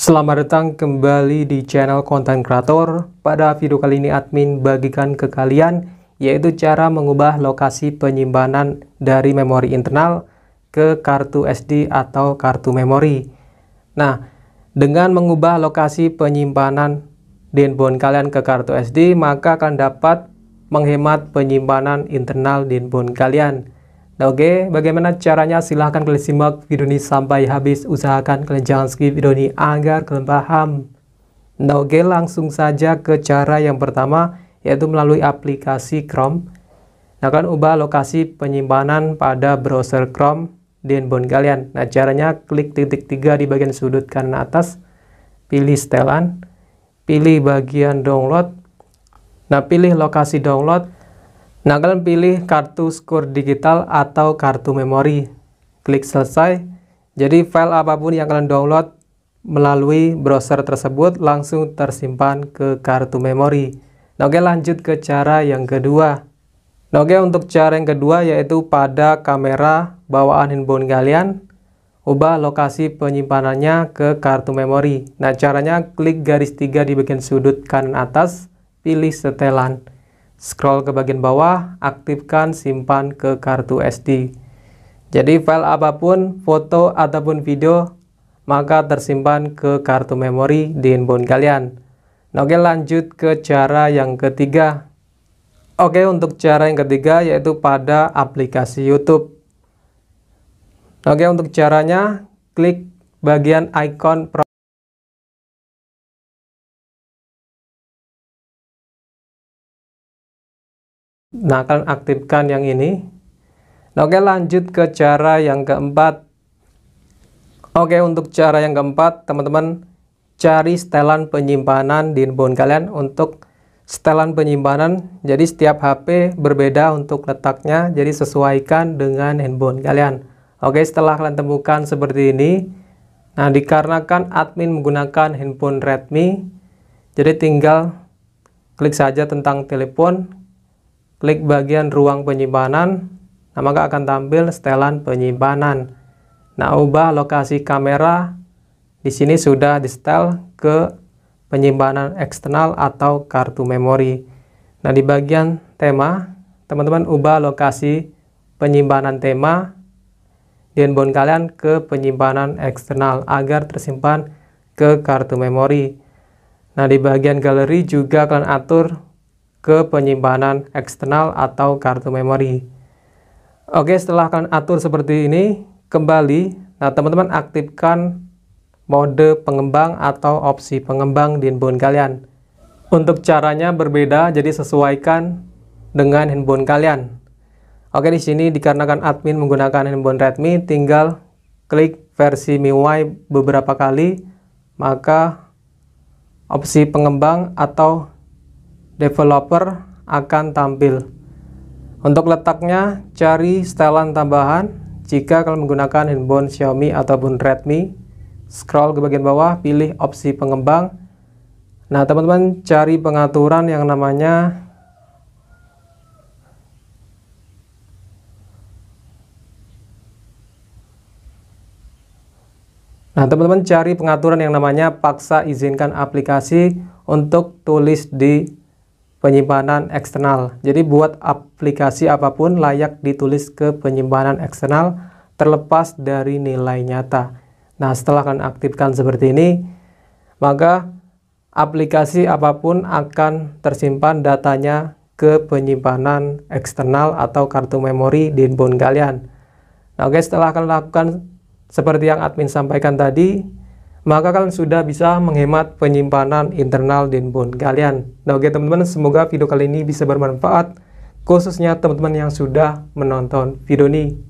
Selamat datang kembali di channel konten kreator. Pada video kali ini admin bagikan ke kalian yaitu cara mengubah lokasi penyimpanan dari memori internal ke kartu SD atau kartu memori. Nah, dengan mengubah lokasi penyimpanan di kalian ke kartu SD, maka akan dapat menghemat penyimpanan internal di kalian. Nah, oke, bagaimana caranya? Silahkan kalian simak video ini sampai habis. Usahakan kalian jangan skip video ini agar kalian paham. Nah, oke, langsung saja ke cara yang pertama, yaitu melalui aplikasi Chrome. Nah, kalian ubah lokasi penyimpanan pada browser Chrome di handphone kalian. Nah, caranya klik titik tiga di bagian sudut kanan atas, pilih setelan, pilih bagian download, nah pilih lokasi download, Nah, kalian pilih kartu skor digital atau kartu memori. Klik selesai. Jadi, file apapun yang kalian download melalui browser tersebut langsung tersimpan ke kartu memori. Nah, oke, lanjut ke cara yang kedua. Nah, oke, untuk cara yang kedua yaitu pada kamera bawaan handphone kalian, ubah lokasi penyimpanannya ke kartu memori. Nah, caranya klik garis tiga di bagian sudut kanan atas, pilih setelan. Scroll ke bagian bawah, aktifkan simpan ke kartu SD. Jadi file apapun, foto ataupun video, maka tersimpan ke kartu memori di handphone kalian. Nah, oke lanjut ke cara yang ketiga. Oke untuk cara yang ketiga yaitu pada aplikasi YouTube. Oke untuk caranya klik bagian icon Nah, akan aktifkan yang ini. Nah, oke, lanjut ke cara yang keempat. Oke, untuk cara yang keempat, teman-teman, cari setelan penyimpanan di handphone kalian untuk setelan penyimpanan. Jadi, setiap HP berbeda untuk letaknya, jadi sesuaikan dengan handphone kalian. Oke, setelah kalian temukan seperti ini, nah, dikarenakan admin menggunakan handphone Redmi, jadi tinggal klik saja tentang telepon, klik bagian ruang penyimpanan, nah maka akan tampil setelan penyimpanan. Nah, ubah lokasi kamera di sini sudah di setel ke penyimpanan eksternal atau kartu memori. Nah, di bagian tema, teman-teman ubah lokasi penyimpanan tema di handphone kalian ke penyimpanan eksternal agar tersimpan ke kartu memori. Nah, di bagian galeri juga kalian atur ke penyimpanan eksternal atau kartu memori. Oke, setelah kalian atur seperti ini, kembali, nah teman-teman aktifkan mode pengembang atau opsi pengembang di handphone kalian. Untuk caranya berbeda, jadi sesuaikan dengan handphone kalian. Oke, di sini dikarenakan admin menggunakan handphone Redmi, tinggal klik versi MIUI beberapa kali, maka opsi pengembang atau developer akan tampil. Untuk letaknya, cari setelan tambahan jika kalian menggunakan handphone Xiaomi ataupun Redmi. Scroll ke bagian bawah, pilih opsi pengembang. Nah, teman-teman cari pengaturan yang namanya Nah, teman-teman cari pengaturan yang namanya paksa izinkan aplikasi untuk tulis di penyimpanan eksternal. Jadi buat aplikasi apapun layak ditulis ke penyimpanan eksternal terlepas dari nilai nyata. Nah, setelah kalian aktifkan seperti ini, maka aplikasi apapun akan tersimpan datanya ke penyimpanan eksternal atau kartu memori di handphone kalian. Nah, oke, setelah kalian lakukan seperti yang admin sampaikan tadi, maka kalian sudah bisa menghemat penyimpanan internal di handphone kalian. Nah, oke teman-teman, semoga video kali ini bisa bermanfaat khususnya teman-teman yang sudah menonton video ini.